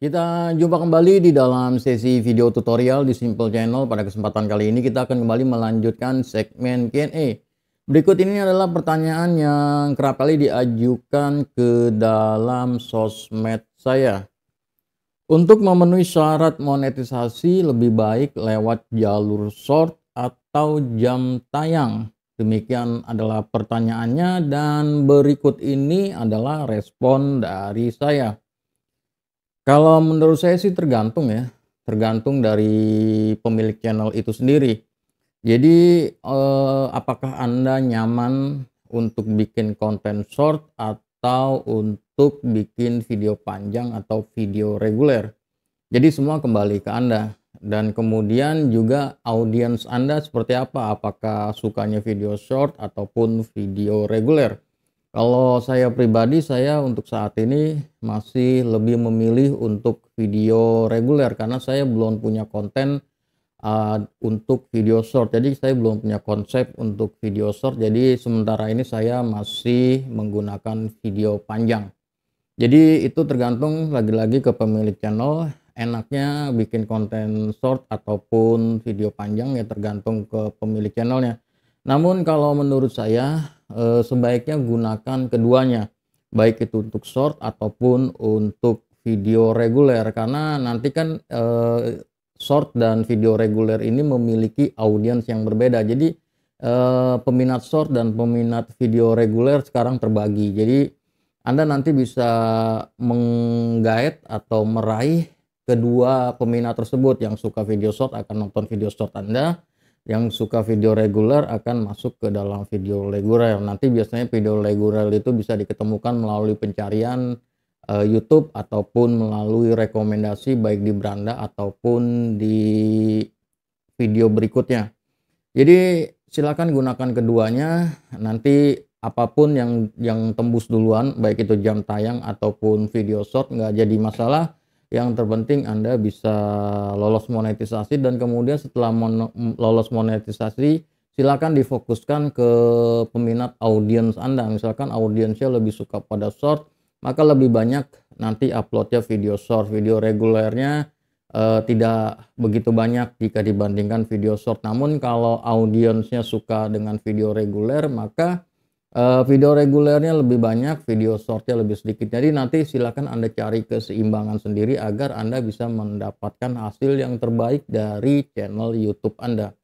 Kita jumpa kembali di dalam sesi video tutorial di Simple Channel. Pada kesempatan kali ini kita akan kembali melanjutkan segmen Q&A. Berikut ini adalah pertanyaan yang kerap kali diajukan ke dalam sosmed saya. Untuk memenuhi syarat monetisasi lebih baik lewat jalur short atau jam tayang. Demikian adalah pertanyaannya dan berikut ini adalah respon dari saya. Kalau menurut saya sih tergantung ya, tergantung dari pemilik channel itu sendiri. Jadi eh, apakah Anda nyaman untuk bikin konten short atau untuk bikin video panjang atau video reguler? Jadi semua kembali ke Anda dan kemudian juga audiens Anda seperti apa? Apakah sukanya video short ataupun video reguler? Kalau saya pribadi, saya untuk saat ini masih lebih memilih untuk video reguler karena saya belum punya konten uh, untuk video short. Jadi saya belum punya konsep untuk video short. Jadi sementara ini saya masih menggunakan video panjang. Jadi itu tergantung lagi-lagi ke pemilik channel. Enaknya bikin konten short ataupun video panjang ya tergantung ke pemilik channelnya. Namun kalau menurut saya e, sebaiknya gunakan keduanya, baik itu untuk short ataupun untuk video reguler karena nanti kan e, short dan video reguler ini memiliki audiens yang berbeda. Jadi e, peminat short dan peminat video reguler sekarang terbagi. Jadi Anda nanti bisa menggaet atau meraih kedua peminat tersebut yang suka video short akan nonton video short Anda yang suka video reguler akan masuk ke dalam video reguler. Nanti biasanya video reguler itu bisa diketemukan melalui pencarian uh, YouTube ataupun melalui rekomendasi baik di beranda ataupun di video berikutnya. Jadi silakan gunakan keduanya. Nanti apapun yang yang tembus duluan baik itu jam tayang ataupun video short nggak jadi masalah yang terpenting Anda bisa lolos monetisasi dan kemudian setelah mon lolos monetisasi silakan difokuskan ke peminat audiens Anda misalkan audiensnya lebih suka pada short maka lebih banyak nanti uploadnya video short video regulernya eh, tidak begitu banyak jika dibandingkan video short namun kalau audiensnya suka dengan video reguler maka Uh, video regulernya lebih banyak, video shortnya lebih sedikit. Jadi nanti silakan Anda cari keseimbangan sendiri agar Anda bisa mendapatkan hasil yang terbaik dari channel YouTube Anda.